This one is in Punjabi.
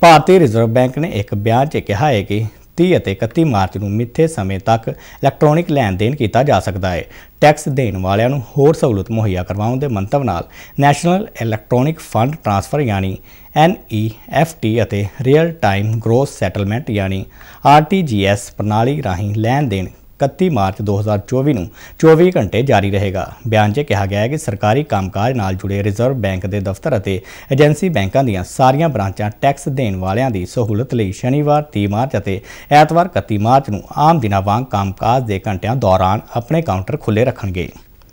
ਭਾਰਤੀ ਰਿਜ਼ਰਵ ਬੈਂਕ ਨੇ ਇੱਕ ਬਿਆਨ 'ਚ ਕਿਹਾ ਹੈ ਕਿ 30 ਅਤੇ 31 ਮਾਰਚ ਨੂੰ ਮਿੱਥੇ ਸਮੇਂ ਤੱਕ ਇਲੈਕਟ੍ਰੋਨਿਕ ਲੈਣ ਦੇਣ ਕੀਤਾ ਜਾ ਸਕਦਾ ਹੈ ਟੈਕਸ ਦੇਣ ਵਾਲਿਆਂ ਨੂੰ ਹੋਰ ਸਹੂਲਤ ਮੁਹੱਈਆ ਕਰਵਾਉਣ ਦੇ ਮੰਤਵ ਨਾਲ ਨੈਸ਼ਨਲ ਇਲੈਕਟ੍ਰੋਨਿਕ ਫੰਡ ਟ੍ਰਾਂਸਫਰ ਯਾਨੀ NEFT ਅਤੇ ਰੀਅਲ ਟਾਈਮ ਗ੍ਰੋਸ ਸੈਟਲਮੈਂਟ ਯਾਨੀ RTGS ਪ੍ਰਣਾਲੀ ਰਾਹੀਂ ਲੈਣ ਦੇਣ 31 ਮਾਰਚ 2024 ਨੂੰ 24 ਘੰਟੇ ਜਾਰੀ ਰਹੇਗਾ ਬਿਆਨ 'ਚ ਕਿਹਾ ਗਿਆ ਹੈ ਕਿ ਸਰਕਾਰੀ ਕੰਮਕਾਜ ਨਾਲ ਜੁੜੇ ਰਿਜ਼ਰਵ ਬੈਂਕ ਦੇ ਦਫ਼ਤਰ ਅਤੇ ਏਜੰਸੀ ਬੈਂਕਾਂ ਦੀਆਂ ਸਾਰੀਆਂ ਬ੍ਰਾਂਚਾਂ ਟੈਕਸ ਦੇਣ ਵਾਲਿਆਂ ਦੀ ਸਹੂਲਤ ਲਈ ਸ਼ਨੀਵਾਰ 30 ਮਾਰਚ ਅਤੇ ਐਤਵਾਰ 31 ਮਾਰਚ ਨੂੰ ਆਮ ਦਿਨਾਂ ਵਾਂਗ ਕੰਮਕਾਜ ਦੇ ਘੰਟਿਆਂ ਦੌਰਾਨ ਆਪਣੇ ਕਾਊਂਟਰ ਖੁੱਲੇ ਰੱਖਣਗੇ